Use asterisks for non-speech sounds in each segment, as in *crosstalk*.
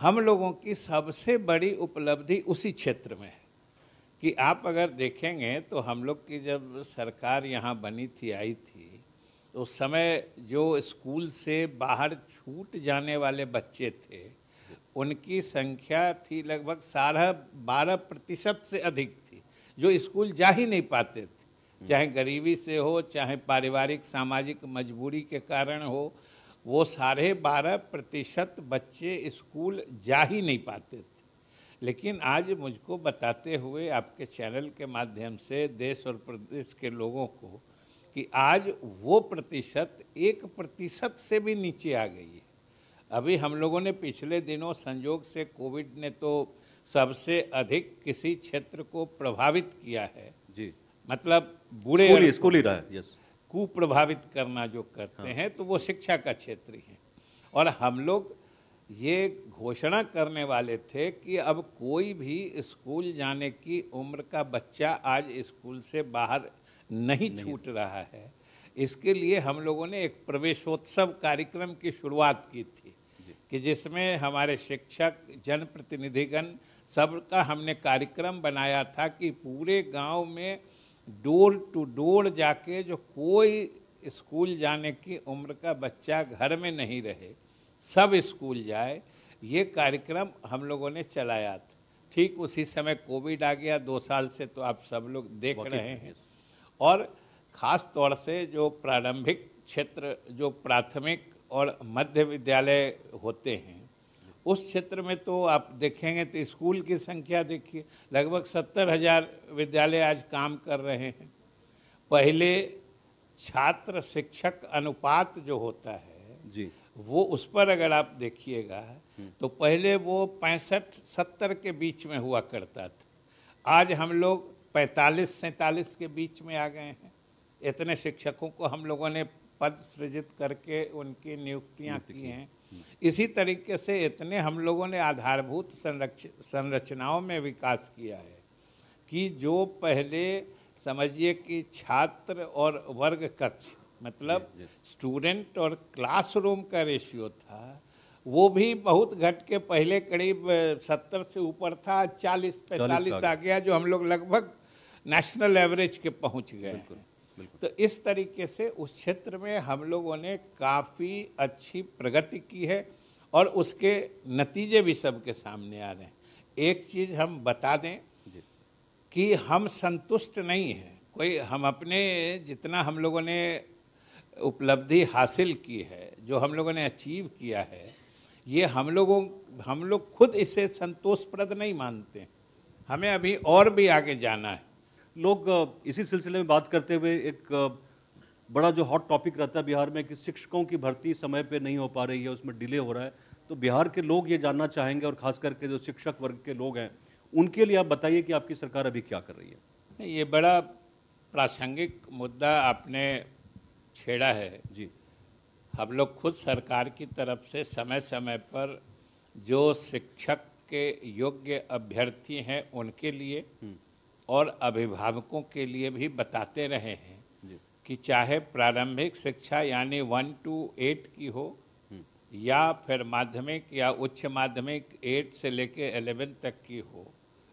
हम लोगों की सबसे बड़ी उपलब्धि उसी क्षेत्र में है कि आप अगर देखेंगे तो हम लोग की जब सरकार यहाँ बनी थी आई थी तो उस समय जो स्कूल से बाहर छूट जाने वाले बच्चे थे उनकी संख्या थी लगभग साढ़े बारह प्रतिशत से अधिक थी जो स्कूल जा ही नहीं पाते थे हम्म। चाहे गरीबी से हो चाहे पारिवारिक सामाजिक मजबूरी के कारण हो वो साढ़े बारह प्रतिशत बच्चे स्कूल जा ही नहीं पाते थे लेकिन आज मुझको बताते हुए आपके चैनल के माध्यम से देश और प्रदेश के लोगों को कि आज वो प्रतिशत एक प्रतिशत से भी नीचे आ गई है अभी हम लोगों ने पिछले दिनों संयोग से कोविड ने तो सबसे अधिक किसी क्षेत्र को प्रभावित किया है जी मतलब बुरे स्कूल ही रहा है यस कुप्रभावित करना जो करते हाँ। हैं तो वो शिक्षा का क्षेत्र ही है और हम लोग ये घोषणा करने वाले थे कि अब कोई भी स्कूल जाने की उम्र का बच्चा आज स्कूल से बाहर नहीं, नहीं। छूट रहा है इसके लिए हम लोगों ने एक प्रवेशोत्सव कार्यक्रम की शुरुआत की थी कि जिसमें हमारे शिक्षक जनप्रतिनिधिगण सबका हमने कार्यक्रम बनाया था कि पूरे गांव में डोर टू डोर जाके जो कोई स्कूल जाने की उम्र का बच्चा घर में नहीं रहे सब स्कूल जाए ये कार्यक्रम हम लोगों ने चलाया था ठीक उसी समय कोविड आ गया दो साल से तो आप सब लोग देख रहे हैं और ख़ास तौर से जो प्रारंभिक क्षेत्र जो प्राथमिक और मध्य विद्यालय होते हैं उस क्षेत्र में तो आप देखेंगे तो स्कूल की संख्या देखिए लगभग सत्तर हजार विद्यालय आज काम कर रहे हैं पहले छात्र शिक्षक अनुपात जो होता है जी वो उस पर अगर आप देखिएगा हम्म। तो पहले वो पैंसठ सत्तर के बीच में हुआ करता था आज हम लोग पैंतालीस सैंतालीस के बीच में आ गए हैं इतने शिक्षकों को हम लोगों ने पद सृजित करके उनकी नियुक्तियां की हैं इसी तरीके से इतने हम लोगों ने आधारभूत संरक्ष संरचनाओं में विकास किया है कि जो पहले समझिए कि छात्र और वर्ग कक्ष मतलब स्टूडेंट और क्लासरूम का रेशियो था वो भी बहुत घट के पहले करीब सत्तर से ऊपर था चालीस पैंतालीस आ गया जो हम लोग लगभग नेशनल एवरेज के पहुंच गए हैं तो इस तरीके से उस क्षेत्र में हम लोगों ने काफ़ी अच्छी प्रगति की है और उसके नतीजे भी सबके सामने आ रहे हैं एक चीज़ हम बता दें कि हम संतुष्ट नहीं हैं कोई हम अपने जितना हम लोगों ने उपलब्धि हासिल की है जो हम लोगों ने अचीव किया है ये हम लोगों हम लोग खुद इसे संतोषप्रद नहीं मानते हमें अभी और भी आगे जाना है लोग इसी सिलसिले में बात करते हुए एक बड़ा जो हॉट टॉपिक रहता है बिहार में कि शिक्षकों की भर्ती समय पे नहीं हो पा रही है उसमें डिले हो रहा है तो बिहार के लोग ये जानना चाहेंगे और ख़ास करके जो शिक्षक वर्ग के लोग हैं उनके लिए आप बताइए कि आपकी सरकार अभी क्या कर रही है ये बड़ा प्रासंगिक मुद्दा आपने छेड़ा है जी हम लोग खुद सरकार की तरफ से समय समय पर जो शिक्षक के योग्य अभ्यर्थी हैं उनके लिए हम्म। और अभिभावकों के लिए भी बताते रहे हैं कि चाहे प्रारंभिक शिक्षा यानी वन टू एट की हो हम्म। या फिर माध्यमिक या उच्च माध्यमिक एट से लेके एलेवन तक की हो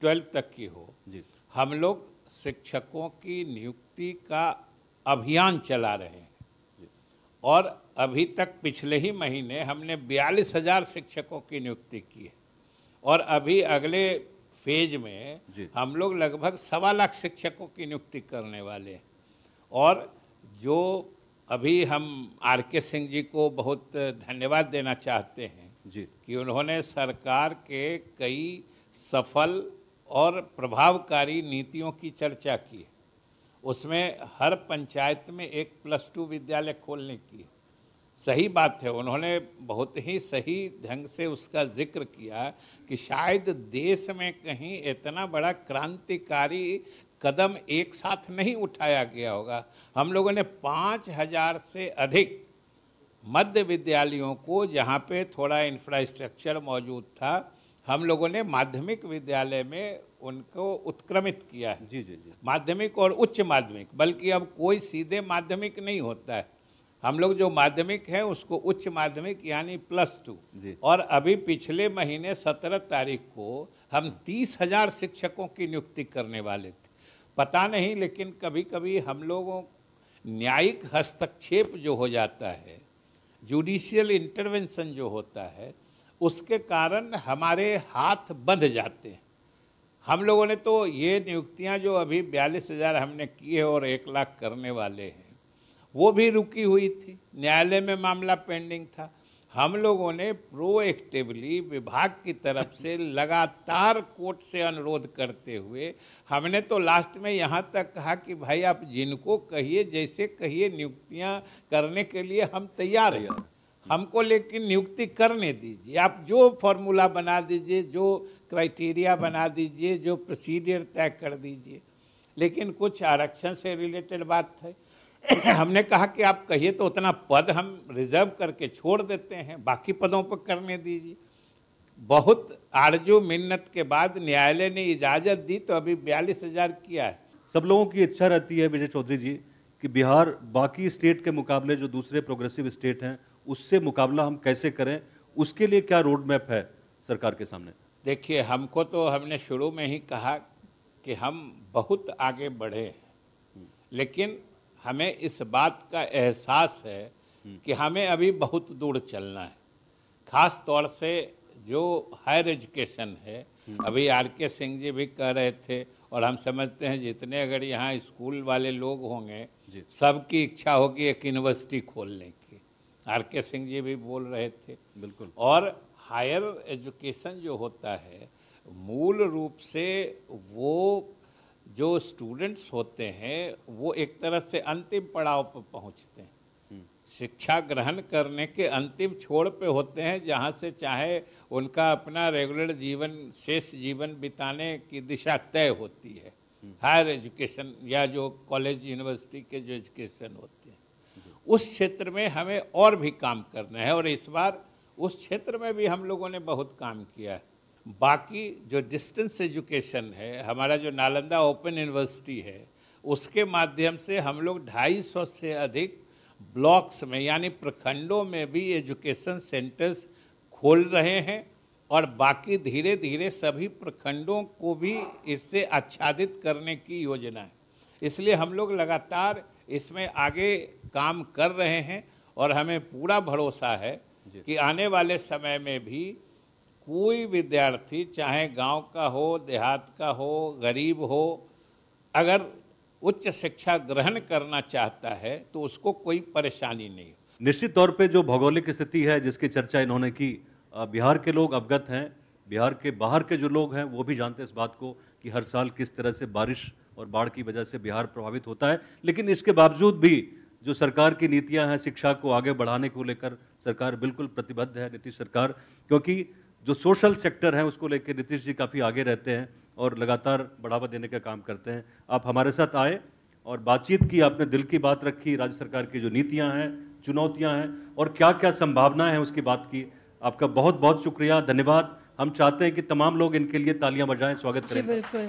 ट्वेल्व तक की हो हम लोग शिक्षकों की नियुक्ति का अभियान चला रहे हैं और अभी तक पिछले ही महीने हमने बयालीस हज़ार शिक्षकों की नियुक्ति की है और अभी अगले फेज में हम लोग लगभग सवा लाख शिक्षकों की नियुक्ति करने वाले और जो अभी हम आर के सिंह जी को बहुत धन्यवाद देना चाहते हैं जी कि उन्होंने सरकार के कई सफल और प्रभावकारी नीतियों की चर्चा की है उसमें हर पंचायत में एक प्लस टू विद्यालय खोलने की है सही बात है उन्होंने बहुत ही सही ढंग से उसका जिक्र किया कि शायद देश में कहीं इतना बड़ा क्रांतिकारी कदम एक साथ नहीं उठाया गया होगा हम लोगों ने पाँच हजार से अधिक मध्य विद्यालयों को जहाँ पे थोड़ा इंफ्रास्ट्रक्चर मौजूद था हम लोगों ने माध्यमिक विद्यालय में उनको उत्क्रमित किया है जी जी जी माध्यमिक और उच्च माध्यमिक बल्कि अब कोई सीधे माध्यमिक नहीं होता है हम लोग जो माध्यमिक है उसको उच्च माध्यमिक यानी प्लस टू और अभी पिछले महीने सत्रह तारीख को हम तीस हजार शिक्षकों की नियुक्ति करने वाले थे पता नहीं लेकिन कभी कभी हम लोगों न्यायिक हस्तक्षेप जो हो जाता है जुडिशियल इंटरवेंशन जो होता है उसके कारण हमारे हाथ बंध जाते हैं हम लोगों ने तो ये नियुक्तियां जो अभी बयालीस हज़ार हमने किए और एक लाख करने वाले हैं वो भी रुकी हुई थी न्यायालय में मामला पेंडिंग था हम लोगों ने प्रोएक्टिवली विभाग की तरफ से लगातार कोर्ट से अनुरोध करते हुए हमने तो लास्ट में यहाँ तक कहा कि भाई आप जिनको कहिए जैसे कहिए नियुक्तियाँ करने के लिए हम तैयार हैं हमको लेकिन नियुक्ति करने दीजिए आप जो फॉर्मूला बना दीजिए जो क्राइटेरिया बना दीजिए जो प्रोसीडियर तय कर दीजिए लेकिन कुछ आरक्षण से रिलेटेड बात है *laughs* हमने कहा कि आप कहिए तो उतना पद हम रिजर्व करके छोड़ देते हैं बाकी पदों पर करने दीजिए बहुत आरजू मिन्नत के बाद न्यायालय ने इजाज़त दी तो अभी बयालीस हज़ार किया है सब लोगों की इच्छा रहती है विजय चौधरी जी कि बिहार बाकी स्टेट के मुकाबले जो दूसरे प्रोग्रेसिव स्टेट हैं उससे मुकाबला हम कैसे करें उसके लिए क्या रोड मैप है सरकार के सामने देखिए हमको तो हमने शुरू में ही कहा कि हम बहुत आगे बढ़े हैं लेकिन हमें इस बात का एहसास है कि हमें अभी बहुत दूर चलना है खास तौर से जो हायर एजुकेशन है अभी आर के सिंह जी भी कह रहे थे और हम समझते हैं जितने अगर यहाँ स्कूल वाले लोग होंगे सबकी इच्छा होगी एक यूनिवर्सिटी खोलने की आर के सिंह जी भी बोल रहे थे बिल्कुल और हायर एजुकेशन जो होता है मूल रूप से वो जो स्टूडेंट्स होते हैं वो एक तरह से अंतिम पड़ाव पर पहुंचते हैं हम्म। शिक्षा ग्रहण करने के अंतिम छोड़ पे होते हैं जहाँ से चाहे उनका अपना रेगुलर जीवन शेष जीवन बिताने की दिशा तय होती है हायर हम्म। एजुकेशन या जो कॉलेज यूनिवर्सिटी के जो एजुकेशन होते हैं उस क्षेत्र में हमें और भी काम करना है और इस बार उस क्षेत्र में भी हम लोगों ने बहुत काम किया है बाकी जो डिस्टेंस एजुकेशन है हमारा जो नालंदा ओपन यूनिवर्सिटी है उसके माध्यम से हम लोग 250 से अधिक ब्लॉक्स में यानी प्रखंडों में भी एजुकेशन सेंटर्स खोल रहे हैं और बाकी धीरे धीरे सभी प्रखंडों को भी इससे आच्छादित करने की योजना है इसलिए हम लोग लगातार इसमें आगे काम कर रहे हैं और हमें पूरा भरोसा है कि आने वाले समय में भी कोई विद्यार्थी चाहे गांव का हो देहात का हो गरीब हो अगर उच्च शिक्षा ग्रहण करना चाहता है तो उसको कोई परेशानी नहीं निश्चित तौर पे जो भौगोलिक स्थिति है जिसकी चर्चा इन्होंने की बिहार के लोग अवगत हैं बिहार के बाहर के जो लोग हैं वो भी जानते हैं इस बात को कि हर साल किस तरह से बारिश और बाढ़ की वजह से बिहार प्रभावित होता है लेकिन इसके बावजूद भी जो सरकार की नीतियां हैं शिक्षा को आगे बढ़ाने को लेकर सरकार बिल्कुल प्रतिबद्ध है नीतीश सरकार क्योंकि जो सोशल सेक्टर है उसको लेकर नीतीश जी काफ़ी आगे रहते हैं और लगातार बढ़ावा देने का काम करते हैं आप हमारे साथ आए और बातचीत की आपने दिल की बात रखी राज्य सरकार की जो नीतियाँ हैं चुनौतियाँ हैं और क्या क्या संभावनाएं हैं उसकी बात की आपका बहुत बहुत शुक्रिया धन्यवाद हम चाहते हैं कि तमाम लोग इनके लिए तालियां बजाएं स्वागत करें बिल्कुल